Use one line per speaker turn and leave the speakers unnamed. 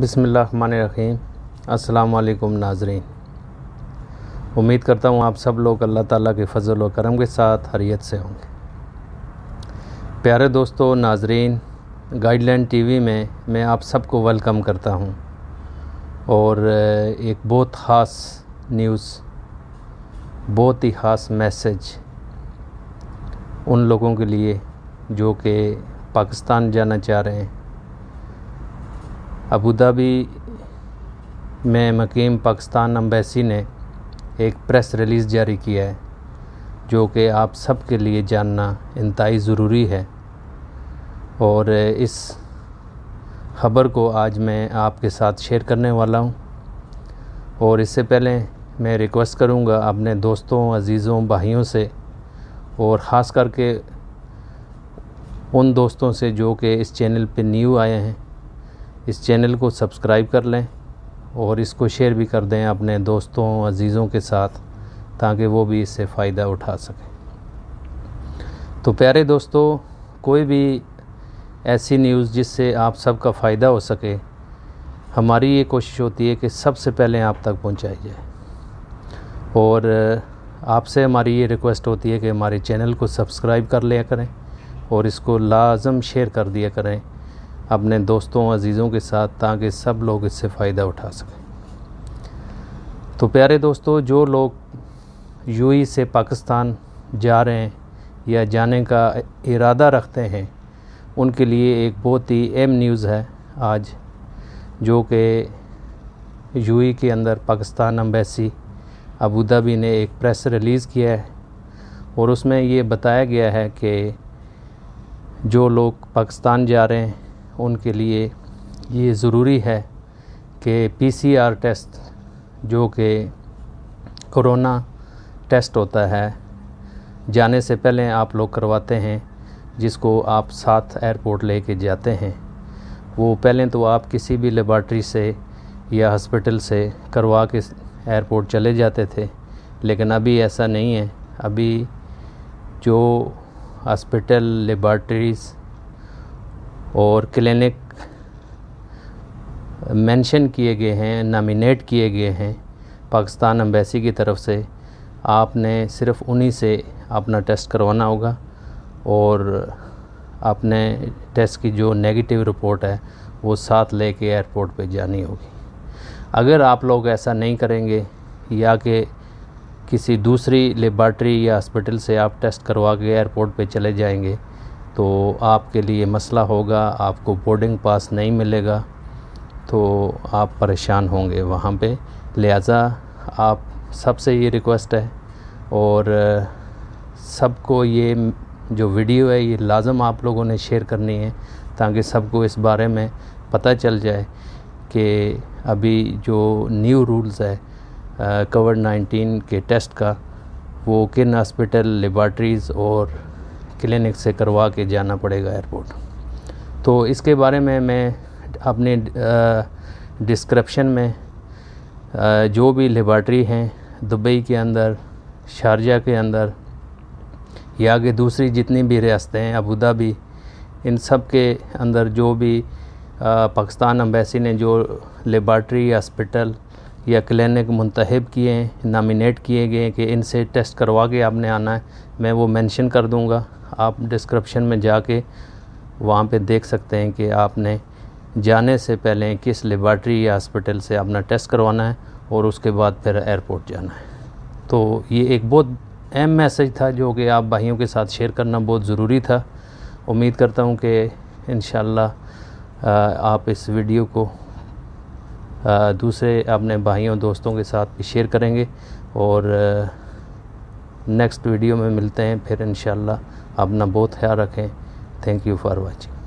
बसमीम अल्लाम नाजरीन उम्मीद करता हूँ आप सब लोग अल्लाह ताला के फ़ज़ल व करम के साथ हरीत से होंगे प्यारे दोस्तों नाजरीन गाइडलाइन टीवी में मैं आप सबको वेलकम करता हूँ और एक बहुत ख़ास न्यूज़ बहुत ही ख़ास मैसेज उन लोगों के लिए जो कि पाकिस्तान जाना चाह रहे हैं अबूधाबी में मकीम पाकिस्तान अम्बेसी ने एक प्रेस रिलीज़ जारी किया है जो कि आप सब के लिए जानना इंतई ज़रूरी है और इस ख़बर को आज मैं आपके साथ शेयर करने वाला हूँ और इससे पहले मैं रिक्वेस्ट करूँगा अपने दोस्तों अज़ीज़ों भाइयों से और ख़ास करके उन दोस्तों से जो कि इस चैनल पे न्यू आए हैं इस चैनल को सब्सक्राइब कर लें और इसको शेयर भी कर दें अपने दोस्तों अजीज़ों के साथ ताकि वो भी इससे फ़ायदा उठा सकें तो प्यारे दोस्तों कोई भी ऐसी न्यूज़ जिससे आप सबका फ़ायदा हो सके हमारी ये कोशिश होती है कि सबसे पहले आप तक पहुंचाई जाए और आपसे हमारी ये रिक्वेस्ट होती है कि हमारे चैनल को सब्सक्राइब कर लिया करें और इसको लाजम शेयर कर दिया करें अपने दोस्तों अजीज़ों के साथ ताकि सब लोग इससे फ़ायदा उठा सकें तो प्यारे दोस्तों जो लोग यू से पाकिस्तान जा रहे हैं या जाने का इरादा रखते हैं उनके लिए एक बहुत ही अहम न्यूज़ है आज जो कि यू के अंदर पाकिस्तान अम्बेसी अबू धाबी ने एक प्रेस रिलीज़ किया है और उसमें ये बताया गया है कि जो लोग पाकिस्तान जा रहे हैं उनके लिए ये ज़रूरी है कि पीसीआर टेस्ट जो कि कोरोना टेस्ट होता है जाने से पहले आप लोग करवाते हैं जिसको आप साथ एयरपोर्ट लेके जाते हैं वो पहले तो आप किसी भी लेबॉर्ट्री से या हॉस्पिटल से करवा के एयरपोर्ट चले जाते थे लेकिन अभी ऐसा नहीं है अभी जो हॉस्पिटल लेबॉर्ट्रीज़ और क्लिनिक मेंशन किए गए हैं नामिनेट किए गए हैं पाकिस्तान अम्बेसी की तरफ से आपने सिर्फ उन्हीं से अपना टेस्ट करवाना होगा और अपने टेस्ट की जो नेगेटिव रिपोर्ट है वो साथ लेके एयरपोर्ट पे जानी होगी अगर आप लोग ऐसा नहीं करेंगे या कि किसी दूसरी लेबार्ट्री या हॉस्पिटल से आप टेस्ट करवा के एयरपोर्ट पे चले जाएंगे तो आपके लिए मसला होगा आपको बोर्डिंग पास नहीं मिलेगा तो आप परेशान होंगे वहाँ पे लिहाजा आप सबसे ये रिक्वेस्ट है और सबको ये जो वीडियो है ये लाजम आप लोगों ने शेयर करनी है ताकि सबको इस बारे में पता चल जाए कि अभी जो न्यू रूल्स है कोविड नाइन्टीन के टेस्ट का वो किन हॉस्पिटल लेबार्ट्रीज़ और क्लिनिक से करवा के जाना पड़ेगा एयरपोर्ट तो इसके बारे में मैं अपने डिस्क्रिप्शन में आ, जो भी लेबार्ट्री हैं दुबई के अंदर शारजा के अंदर या कि दूसरी जितनी भी रियासतें हैं अबू धाबी इन सब के अंदर जो भी पाकिस्तान अम्बेसी ने जो लेबार्ट्री हॉस्पिटल या क्लिनिक मुंतब किए हैं नामिनेट किए गए हैं कि इनसे टेस्ट करवा के आपने आना है मैं वो मेंशन कर दूंगा आप डिस्क्रिप्शन में जाके वहाँ पे देख सकते हैं कि आपने जाने से पहले किस लेबार्ट्री या हॉस्पिटल से अपना टेस्ट करवाना है और उसके बाद फिर एयरपोर्ट जाना है तो ये एक बहुत अहम मैसेज था जो कि आप भाइयों के साथ शेयर करना बहुत ज़रूरी था उम्मीद करता हूँ कि इन आप इस वीडियो को दूसरे अपने भाइयों दोस्तों के साथ भी शेयर करेंगे और नेक्स्ट वीडियो में मिलते हैं फिर इन अपना बहुत ख्याल रखें थैंक यू फॉर वॉचिंग